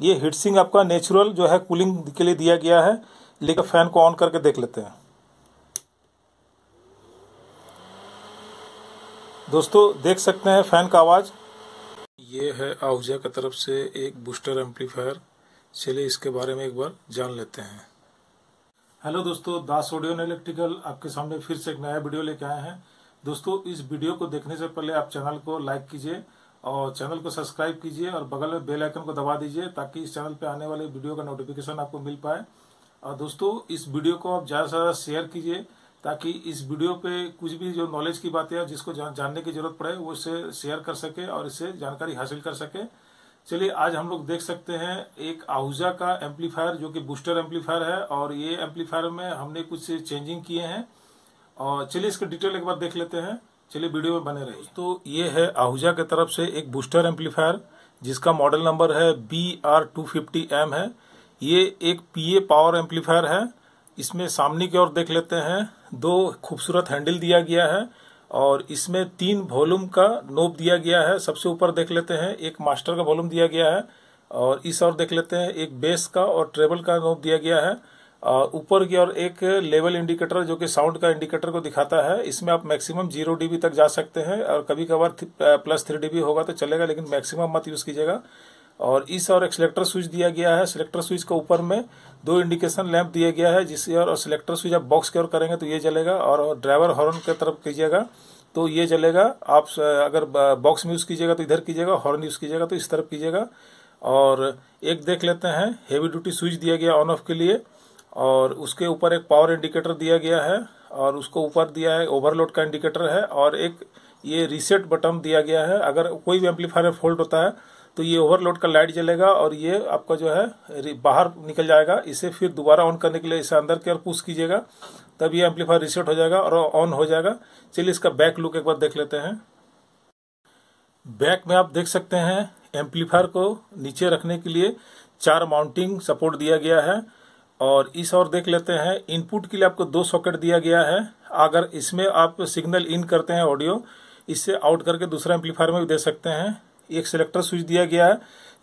ये हीट आपका नेचुरल जो है कूलिंग के लिए दिया गया है लेकिन फैन को ऑन करके देख लेते हैं दोस्तों देख सकते हैं फैन का आवाज़ ये है आहुजा की तरफ से एक बूस्टर एम्पलीफायर चलिए इसके बारे में एक बार जान लेते हैं हेलो दोस्तों दास ऑडियो इलेक्ट्रिकल आपके सामने फिर से एक नया वीडियो लेके आए हैं दोस्तों इस वीडियो को देखने से पहले आप चैनल को लाइक कीजिए और चैनल को सब्सक्राइब कीजिए और बगल में बेल आइकन को दबा दीजिए ताकि इस चैनल पर आने वाले वीडियो का नोटिफिकेशन आपको मिल पाए और दोस्तों इस वीडियो को आप ज़्यादा से ज़्यादा शेयर कीजिए ताकि इस वीडियो पे कुछ भी जो नॉलेज की बातें हैं जिसको जान, जानने की जरूरत पड़े वो इसे शेयर कर सके और इससे जानकारी हासिल कर सके चलिए आज हम लोग देख सकते हैं एक आहूजा का एम्पलीफायर जो कि बूस्टर एम्पलीफायर है और ये एम्पलीफायर में हमने कुछ चेंजिंग किए हैं और चलिए इसका डिटेल एक बार देख लेते हैं चलिए वीडियो में बने रहे तो ये है आहूजा की तरफ से एक बूस्टर एम्पलीफायर जिसका मॉडल नंबर है B R two fifty M है ये एक पी ए पावर एम्पलीफायर है इसमें सामने की ओर देख लेते हैं दो खूबसूरत हैंडल दिया गया है और इसमें तीन वॉल्यूम का नोब दिया गया है सबसे ऊपर देख लेते हैं एक मास्टर का वॉल्यूम दिया गया है और इस और देख लेते हैं एक बेस का और ट्रेबल का नोब दिया गया है ऊपर की ओर एक लेवल इंडिकेटर जो कि साउंड का इंडिकेटर को दिखाता है इसमें आप मैक्सिमम जीरो डीबी तक जा सकते हैं और कभी कभार प्लस थ्री डीबी होगा तो चलेगा लेकिन मैक्सिमम मत यूज़ कीजिएगा और इस और एक सिलेक्टर स्विच दिया गया है सिलेक्टर स्विच के ऊपर में दो इंडिकेशन लैंप दिया गया है जिससे और सिलेक्टर स्विच आप बॉक्स की ओर करेंगे तो ये जलेगा और ड्राइवर हॉर्न की तरफ कीजिएगा तो ये जलेगा आप अगर बॉक्स में यूज़ कीजिएगा तो इधर कीजिएगा हॉर्न यूज़ कीजिएगा तो इस तरफ कीजिएगा और एक देख लेते हैं हेवी ड्यूटी स्विच दिया गया ऑन ऑफ के लिए और उसके ऊपर एक पावर इंडिकेटर दिया गया है और उसको ऊपर दिया है ओवरलोड का इंडिकेटर है और एक ये रीसेट बटन दिया गया है अगर कोई भी एम्पलीफायर में फॉल्ट होता है तो ये ओवरलोड का लाइट जलेगा और ये आपका जो है बाहर निकल जाएगा इसे फिर दोबारा ऑन करने के लिए इसे अंदर की ओर पुश कीजिएगा तब ये एम्पलीफायर रीसेट हो जाएगा और ऑन हो जाएगा चलिए इसका बैक लुक एक बार देख लेते हैं बैक में आप देख सकते हैं एम्पलीफायर को नीचे रखने के लिए चार माउंटिंग सपोर्ट दिया गया है और इस और देख लेते हैं इनपुट के लिए आपको दो सॉकेट दिया गया है अगर इसमें आप सिग्नल इन करते हैं ऑडियो इससे आउट करके दूसरा एम्पलीफायर में भी दे सकते हैं एक सिलेक्टर स्विच दिया गया है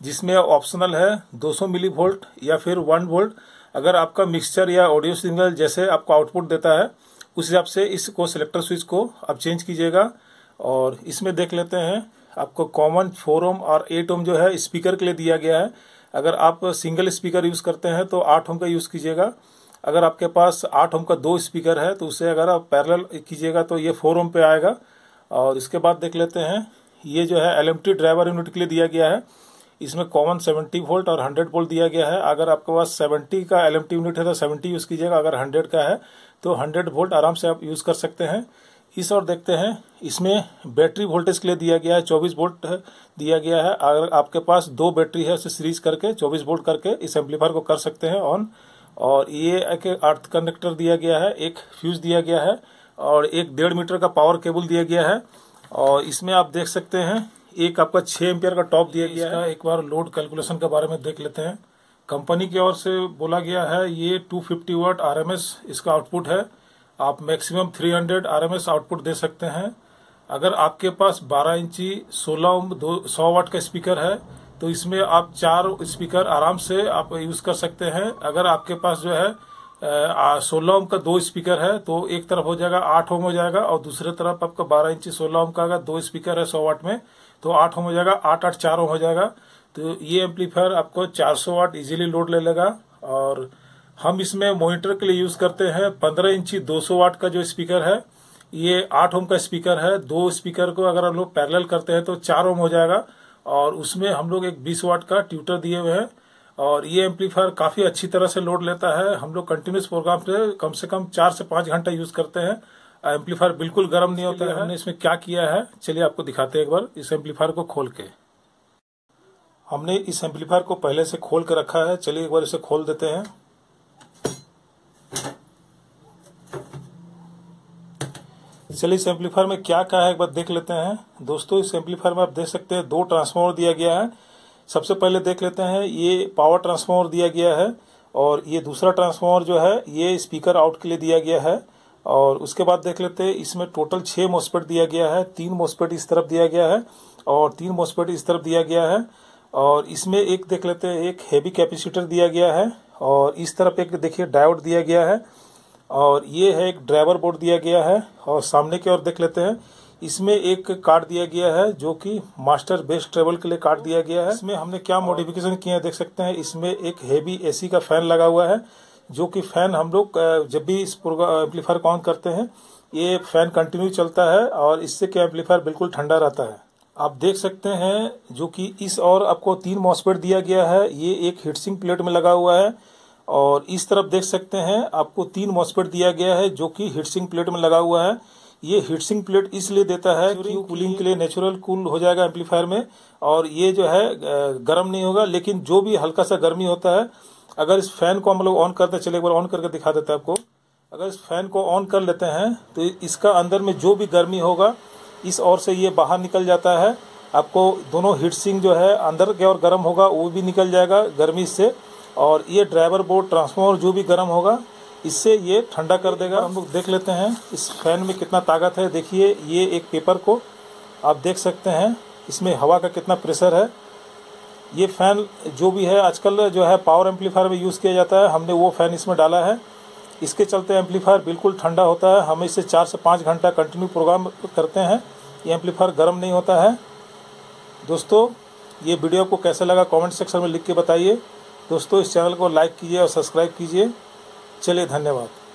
जिसमें ऑप्शनल है 200 मिली वोल्ट या फिर 1 वोल्ट अगर आपका मिक्सचर या ऑडियो सिग्नल जैसे आपको आउटपुट देता है उस हिसाब से इसको सिलेक्टर स्विच को आप चेंज कीजिएगा और इसमें देख लेते हैं आपको कॉमन फोर ओम और एट ओम जो है स्पीकर के लिए दिया गया है अगर आप सिंगल स्पीकर यूज करते हैं तो आठ ओम का यूज कीजिएगा अगर आपके पास आठ ओम का दो स्पीकर है तो उसे अगर आप पैरेलल कीजिएगा तो ये फोर ओम पे आएगा और इसके बाद देख लेते हैं ये जो है एल ड्राइवर यूनिट के लिए दिया गया है इसमें कॉमन सेवेंटी वोल्ट और हंड्रेड वोल्ट दिया गया है अगर आपके पास सेवेंटी का एल यूनिट है तो सेवेंटी यूज़ कीजिएगा अगर हंड्रेड का है तो हंड्रेड वोल्ट आराम से आप यूज़ कर सकते हैं इस और देखते हैं इसमें बैटरी वोल्टेज के लिए दिया गया है 24 वोल्ट दिया गया है अगर आपके पास दो बैटरी है उसे सीरीज करके 24 वोल्ट करके इस एम्पलीफायर को कर सकते हैं ऑन और ये एक अर्थ कनेक्टर दिया गया है एक फ्यूज दिया गया है और एक डेढ़ मीटर का पावर केबल दिया गया है और इसमें आप देख सकते हैं एक आपका छः एम्पियर का टॉप दिया गया है एक बार लोड कैलकुलेशन के बारे में देख लेते हैं कंपनी की ओर से बोला गया है ये 250 फिफ्टी वर्ट आर इसका आउटपुट है आप मैक्सिमम 300 हंड्रेड आरएमएस आउटपुट दे सकते हैं अगर आपके पास 12 इंची 16 ओम दो सौ वाट का स्पीकर है तो इसमें आप चार स्पीकर आराम से आप यूज कर सकते हैं अगर आपके पास जो है सोलह ओम का दो स्पीकर है तो एक तरफ हो जाएगा आठ ओम हो जाएगा और दूसरे तरफ आपका बारह इंची सोलह ओम का अगर दो स्पीकर है सौ वाट में तो आठ ओम हो जाएगा आठ आठ चार ओम हो जाएगा तो ये एम्पलीफायर आपको चार सौ वाट इजीली लोड ले लेगा और हम इसमें मॉनिटर के लिए यूज करते हैं पंद्रह इंची दो सौ वाट का जो स्पीकर है ये आठ ओम का स्पीकर है दो स्पीकर को अगर हम लोग पैरल करते हैं तो चार ओम हो जाएगा और उसमें हम लोग एक बीस वाट का ट्यूटर दिए हुए हैं और ये एम्पलीफायर काफी अच्छी तरह से लोड लेता है हम लोग कंटिन्यूस प्रोग्राम से कम से कम चार से पांच घंटा यूज करते हैं एम्पलीफायर बिल्कुल गर्म नहीं होता है हमने इसमें क्या किया है चलिए आपको दिखाते हैं एक बार इस एम्पलीफायर को खोल के हमने इस एम्पलीफायर को पहले से खोल के रखा है चलिए एक बार इसे खोल देते हैं चलिए इस एम्पलीफायर में क्या क्या है एक बार देख लेते हैं दोस्तों इस एम्पलीफायर में आप देख सकते हैं दो ट्रांसफॉर्मर दिया गया है सबसे पहले देख लेते हैं ये पावर ट्रांसफॉर्मर दिया गया है और ये दूसरा ट्रांसफॉर्मर जो है ये स्पीकर आउट के लिए दिया गया है और उसके बाद देख लेते हैं इसमें टोटल छः मोस्पेट दिया गया है तीन मोस्पेट इस तरफ दिया गया है और तीन मोस्पेट इस तरफ दिया गया है और इसमें एक देख लेते हैं एक हैवी कैपेसिटर दिया गया है और इस तरफ एक देखिए डायोड दिया गया है और ये है एक ड्राइवर बोर्ड दिया गया है और सामने की ओर देख लेते हैं इसमें एक कार्ड दिया गया है जो कि मास्टर बेस्ट ट्रेवल के लिए कार्ड दिया गया है इसमें हमने क्या मॉडिफिकेशन किए हैं देख सकते हैं इसमें एक हेवी एसी का फैन लगा हुआ है जो कि फैन हम लोग जब भी इस एम्पलीफायर को ऑन करते हैं ये फैन कंटिन्यू चलता है और इससे क्या एम्पलीफायर बिल्कुल ठंडा रहता है आप देख सकते हैं जो कि इस और आपको तीन मॉसपेट दिया गया है ये एक हिटसिंग प्लेट में लगा हुआ है और इस तरफ देख सकते हैं आपको तीन मॉसपेट दिया गया है जो कि हीटसिंग प्लेट में लगा हुआ है ये हीटसिंग प्लेट इसलिए देता है कि कूलिंग के लिए नेचुरल कूल हो जाएगा एम्पलीफायर में और ये जो है गर्म नहीं होगा लेकिन जो भी हल्का सा गर्मी होता है अगर इस फैन को हम लोग ऑन करते चले एक बार ऑन करके दिखा देते हैं आपको अगर इस फैन को ऑन कर लेते हैं तो इसका अंदर में जो भी गर्मी होगा इस और से ये बाहर निकल जाता है आपको दोनों हीट जो है अंदर की और गर्म होगा वो भी निकल जाएगा गर्मी से और ये ड्राइवर बोर्ड ट्रांसफॉर्मर जो भी गर्म होगा इससे ये ठंडा कर देगा हम लोग देख लेते हैं इस फैन में कितना ताकत है देखिए ये एक पेपर को आप देख सकते हैं इसमें हवा का कितना प्रेशर है ये फ़ैन जो भी है आजकल जो है पावर एम्पलीफायर में यूज़ किया जाता है हमने वो फ़ैन इसमें डाला है इसके चलते एम्पलीफायर बिल्कुल ठंडा होता है हम इसे चार से पाँच घंटा कंटिन्यू प्रोग्राम करते हैं ये एम्पलीफायर गर्म नहीं होता है दोस्तों ये वीडियो आपको कैसा लगा कमेंट सेक्शन में लिख के बताइए दोस्तों इस चैनल को लाइक कीजिए और सब्सक्राइब कीजिए चलिए धन्यवाद